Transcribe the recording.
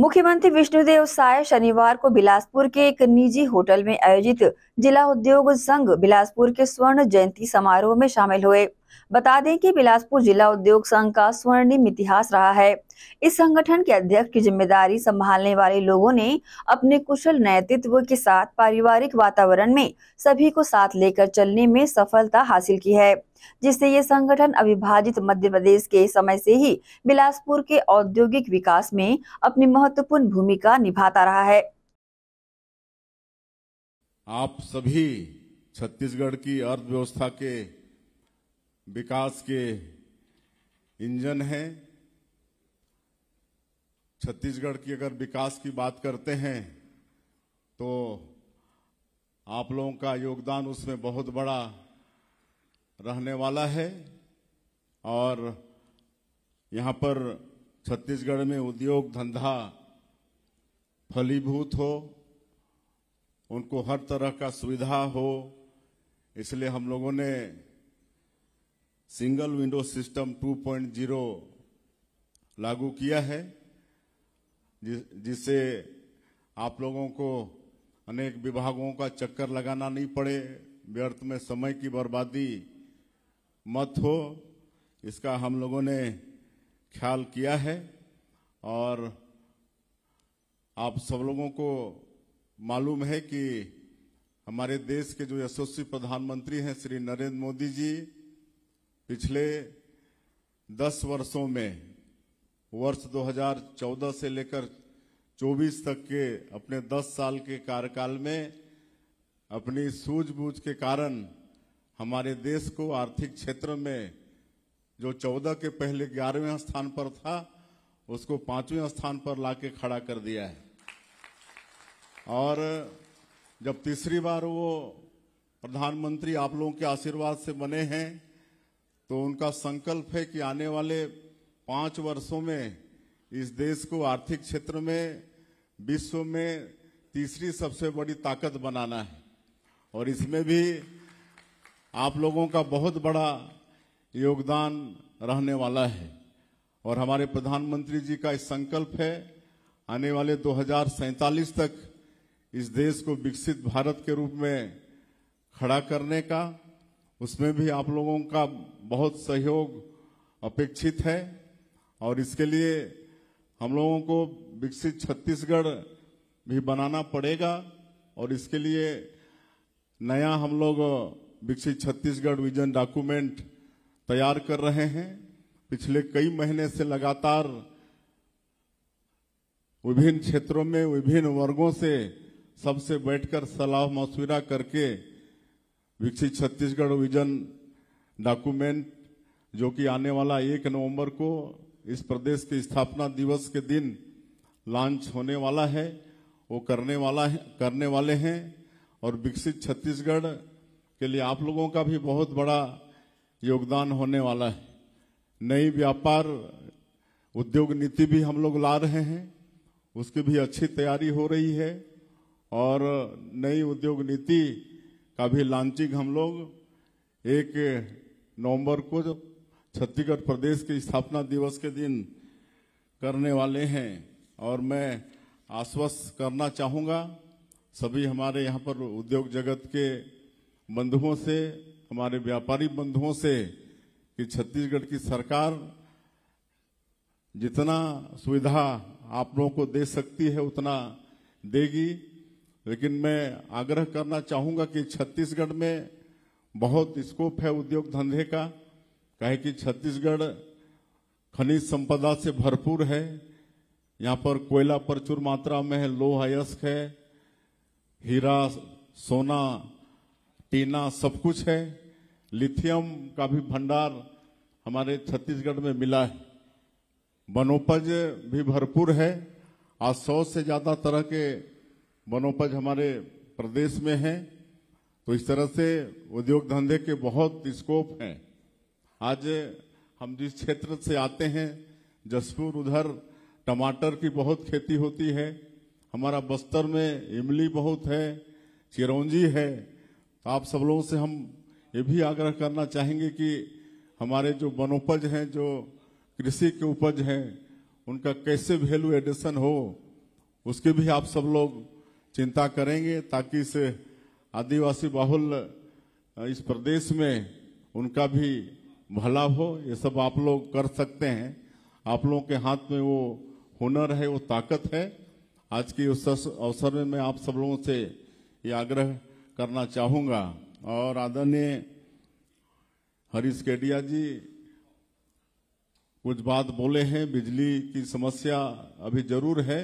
मुख्यमंत्री विष्णुदेव साय शनिवार को बिलासपुर के एक निजी होटल में आयोजित जिला उद्योग संघ बिलासपुर के स्वर्ण जयंती समारोह में शामिल हुए बता दें कि बिलासपुर जिला उद्योग संघ का स्वर्णिम इतिहास रहा है इस संगठन के अध्यक्ष की जिम्मेदारी संभालने वाले लोगों ने अपने कुशल नेतृत्व के साथ पारिवारिक वातावरण में सभी को साथ लेकर चलने में सफलता हासिल की है जिससे ये संगठन अविभाजित मध्य प्रदेश के समय से ही बिलासपुर के औद्योगिक विकास में अपनी महत्वपूर्ण भूमिका निभाता रहा है आप सभी छत्तीसगढ़ की अर्थव्यवस्था के विकास के इंजन हैं छत्तीसगढ़ की अगर विकास की बात करते हैं तो आप लोगों का योगदान उसमें बहुत बड़ा रहने वाला है और यहाँ पर छत्तीसगढ़ में उद्योग धंधा फलीभूत हो उनको हर तरह का सुविधा हो इसलिए हम लोगों ने सिंगल विंडो सिस्टम 2.0 लागू किया है जिससे आप लोगों को अनेक विभागों का चक्कर लगाना नहीं पड़े व्यर्थ में समय की बर्बादी मत हो इसका हम लोगों ने ख्याल किया है और आप सब लोगों को मालूम है कि हमारे देश के जो यशस्वी प्रधानमंत्री हैं श्री नरेंद्र मोदी जी पिछले दस वर्षों में वर्ष 2014 से लेकर 24 तक के अपने 10 साल के कार्यकाल में अपनी सूझबूझ के कारण हमारे देश को आर्थिक क्षेत्र में जो 14 के पहले ग्यारहवें स्थान पर था उसको पांचवें स्थान पर लाके खड़ा कर दिया है और जब तीसरी बार वो प्रधानमंत्री आप लोगों के आशीर्वाद से बने हैं तो उनका संकल्प है कि आने वाले पांच वर्षों में इस देश को आर्थिक क्षेत्र में विश्व में तीसरी सबसे बड़ी ताकत बनाना है और इसमें भी आप लोगों का बहुत बड़ा योगदान रहने वाला है और हमारे प्रधानमंत्री जी का इस संकल्प है आने वाले दो तक इस देश को विकसित भारत के रूप में खड़ा करने का उसमें भी आप लोगों का बहुत सहयोग अपेक्षित है और इसके लिए हम लोगों को विकसित छत्तीसगढ़ भी बनाना पड़ेगा और इसके लिए नया हम लोग विकसित छत्तीसगढ़ विजन डॉक्यूमेंट तैयार कर रहे हैं पिछले कई महीने से लगातार विभिन्न क्षेत्रों में विभिन्न वर्गों से सबसे बैठकर सलाह मशविरा करके विकसित छत्तीसगढ़ विजन डॉक्यूमेंट जो कि आने वाला एक नवंबर को इस प्रदेश के स्थापना दिवस के दिन लॉन्च होने वाला है वो करने वाला है करने वाले हैं और विकसित छत्तीसगढ़ के लिए आप लोगों का भी बहुत बड़ा योगदान होने वाला है नई व्यापार उद्योग नीति भी हम लोग ला रहे हैं उसकी भी अच्छी तैयारी हो रही है और नई उद्योग नीति का भी हम लोग एक नवंबर को जब छत्तीसगढ़ प्रदेश के स्थापना दिवस के दिन करने वाले हैं और मैं आश्वस्त करना चाहूँगा सभी हमारे यहाँ पर उद्योग जगत के बंधुओं से हमारे व्यापारी बंधुओं से कि छत्तीसगढ़ की सरकार जितना सुविधा आप लोगों को दे सकती है उतना देगी लेकिन मैं आग्रह करना चाहूंगा कि छत्तीसगढ़ में बहुत स्कोप है उद्योग धंधे का कहे कि छत्तीसगढ़ खनिज संपदा से भरपूर है यहाँ पर कोयला प्रचुर मात्रा में है लोह अयस्क है हीरा सोना टीना सब कुछ है लिथियम का भी भंडार हमारे छत्तीसगढ़ में मिला है वनोपज भी भरपूर है आज सौ से ज्यादा तरह के वनोपज हमारे प्रदेश में है तो इस तरह से उद्योग धंधे के बहुत स्कोप हैं आज हम जिस क्षेत्र से आते हैं जसपुर उधर टमाटर की बहुत खेती होती है हमारा बस्तर में इमली बहुत है चिरौंजी है तो आप सब लोगों से हम ये भी आग्रह करना चाहेंगे कि हमारे जो वनोपज हैं जो कृषि के उपज हैं उनका कैसे वैल्यू एडिशन हो उसके भी आप सब लोग चिंता करेंगे ताकि इस आदिवासी बाहुल इस प्रदेश में उनका भी भला हो ये सब आप लोग कर सकते हैं आप लोगों के हाथ में वो हुनर है वो ताकत है आज के उस अवसर में मैं आप सब लोगों से ये आग्रह करना चाहूँगा और आदरणीय हरीश केडिया जी कुछ बात बोले हैं बिजली की समस्या अभी जरूर है